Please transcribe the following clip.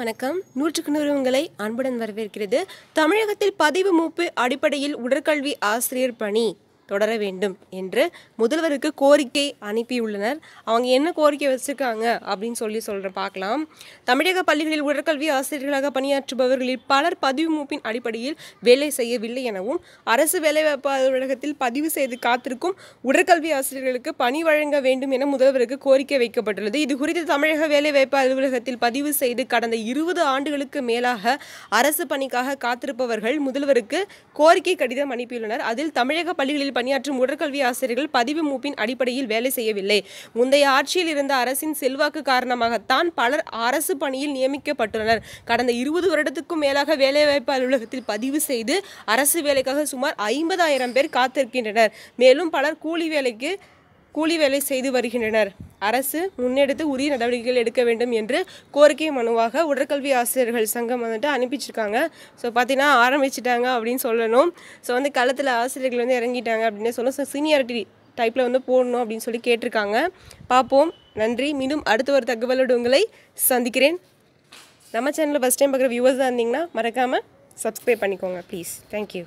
வணக்கம் நூற்றுக்கு நூறு உங்களை அன்புடன் வரவேற்கிறது தமிழகத்தில் பதிவு மூப்பு அடிப்படையில் உடற்கல்வி ஆசிரியர் பணி தொடர வேண்டும் என்று முதல்வருக்கு கோரிக்கை அனுப்பியுள்ளனர் அவங்க என்ன கோரிக்கை வச்சுருக்காங்க அப்படின்னு சொல்லி சொல்ற பார்க்கலாம் தமிழக பள்ளிகளில் உடற்கல்வி ஆசிரியர்களாக பணியாற்றுபவர்களில் பலர் பதிவு மூப்பின் அடிப்படையில் வேலை செய்யவில்லை எனவும் அரசு வேலைவாய்ப்பு அலுவலகத்தில் பதிவு செய்து காத்திருக்கும் உடற்கல்வி ஆசிரியர்களுக்கு பணி வழங்க வேண்டும் என முதல்வருக்கு கோரிக்கை வைக்கப்பட்டுள்ளது இது குறித்து தமிழக வேலைவாய்ப்பு அலுவலகத்தில் பதிவு செய்து கடந்த இருபது ஆண்டுகளுக்கு மேலாக அரசு பணிக்காக காத்திருப்பவர்கள் முதல்வருக்கு கோரிக்கை கடிதம் அனுப்பியுள்ளனர் அதில் தமிழக பள்ளிகளில் பணியாற்றும் உடற்கல்வி ஆசிரியர்கள் பதிவு மூப்பின் அடிப்படையில் வேலை செய்யவில்லை முந்தைய ஆட்சியில் இருந்த அரசின் செல்வாக்கு காரணமாகத்தான் பலர் அரசு பணியில் நியமிக்கப்பட்டுள்ளனர் கடந்த இருபது வருடத்துக்கும் மேலாக வேலைவாய்ப்பு அலுவலகத்தில் பதிவு செய்து அரசு வேலைக்காக சுமார் ஐம்பதாயிரம் பேர் காத்திருக்கின்றனர் மேலும் பலர் கூலி வேலைக்கு கூலி வேலை செய்து வருகின்றனர் அரசு முன்னெடுத்து உரிய நடவடிக்கைகள் எடுக்க வேண்டும் என்று கோரிக்கை மனுவாக உடற்கல்வி ஆசிரியர்கள் சங்கம் வந்துட்டு அனுப்பிச்சிருக்காங்க ஸோ பார்த்தீங்கன்னா ஆரம்பிச்சிட்டாங்க அப்படின்னு சொல்லணும் ஸோ வந்து களத்தில் ஆசிரியர்கள் வந்து இறங்கிட்டாங்க அப்படின்னு சொல்லணும் ஸோ சீனியாரிட்டி டைப்பில் வந்து போடணும் அப்படின்னு சொல்லி கேட்டிருக்காங்க பார்ப்போம் நன்றி மீண்டும் அடுத்து ஒரு தகவலோடு உங்களை சந்திக்கிறேன் நம்ம சேனலில் ஃபஸ்ட் டைம் பார்க்குற வியூவர்ஸ் தான் இருந்தீங்கன்னா மறக்காமல் சப்ஸ்கிரைப் பண்ணிக்கோங்க ப்ளீஸ் தேங்க்யூ